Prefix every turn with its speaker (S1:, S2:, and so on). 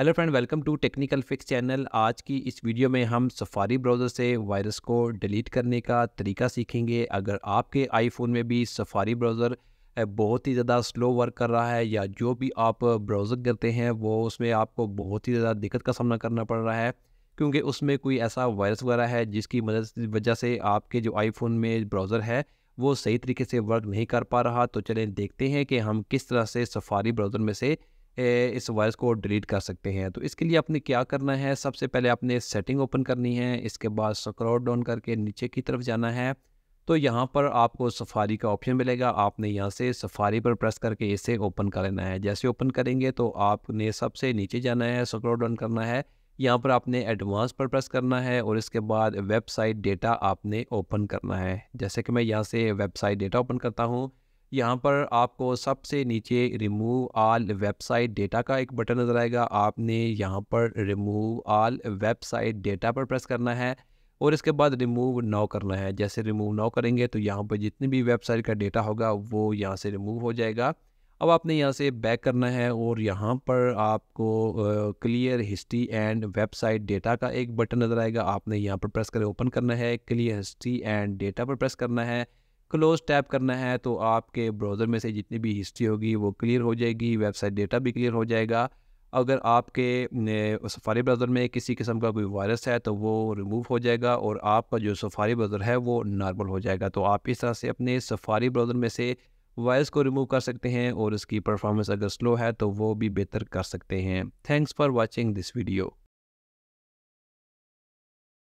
S1: hello friend welcome to technical fix channel आज की इस वीडियो में हम सफारी ब्राउज़र से वायरस को डिलीट करने का तरीका सीखेंगे अगर आपके आईफोन में भी सफारी ब्राउज़र बहुत ही ज़्यादा स्लो वर्क कर रहा है या जो भी आप ब्राउज़र करते हैं वो उसमें आपको बहुत ही ज़्यादा दिक्कत का सामना करना पड़ रहा है क्योंकि उसमें कोई ऐसा वायरस वगैरह है जिसकी मदद वजह से आपके जो आई में ब्राउज़र है वो सही तरीके से वर्क नहीं कर पा रहा तो चलें देखते हैं कि हम किस तरह से सफारी ब्राउज़र में से इस वायरस को डिलीट कर सकते हैं तो इसके लिए आपने क्या करना है सबसे पहले आपने सेटिंग ओपन करनी है इसके बाद स्क्रॉल डाउन करके नीचे की तरफ जाना है तो यहाँ पर आपको सफारी का ऑप्शन मिलेगा आपने यहाँ से सफारी पर प्रेस करके इसे ओपन कर लेना है जैसे ओपन करेंगे तो आपने सबसे नीचे जाना है स्क्रॉल डाउन करना है यहाँ पर आपने एडवांस पर प्रेस करना है और इसके बाद वेबसाइट डेटा आपने ओपन करना है जैसे कि मैं यहाँ से वेबसाइट डेटा ओपन करता हूँ यहाँ पर आपको सबसे नीचे रिमूव आल वेबसाइट डेटा का एक बटन नज़र आएगा आपने यहाँ पर रिमूव आल वेबसाइट डेटा पर प्रेस करना है और इसके बाद रिमूव नाउ करना है जैसे रिमूव नाउ करेंगे तो यहाँ पर जितनी भी वेबसाइट का डेटा होगा वो यहाँ से रिमूव हो जाएगा अब आपने यहाँ से बैक करना है और यहाँ पर आपको clear history and website data का एक बटन नज़र आएगा आपने यहाँ पर प्रेस कर ओपन करना है क्लियर हिस्ट्री एंड डेटा पर प्रेस करना है क्लोज टैप करना है तो आपके ब्राउज़र में से जितनी भी हिस्ट्री होगी वो क्लियर हो जाएगी वेबसाइट डेटा भी क्लियर हो जाएगा अगर आपके सफारी ब्राउज़र में किसी किस्म का कोई वायरस है तो वो रिमूव हो जाएगा और आपका जो सफारी ब्राउज़र है वो नॉर्मल हो जाएगा तो आप इस तरह से अपने सफारी ब्राउज़र में से वायरस को रिमूव कर सकते हैं और इसकी परफॉर्मेंस अगर स्लो है तो वो भी बेहतर कर सकते हैं thanks for watching this video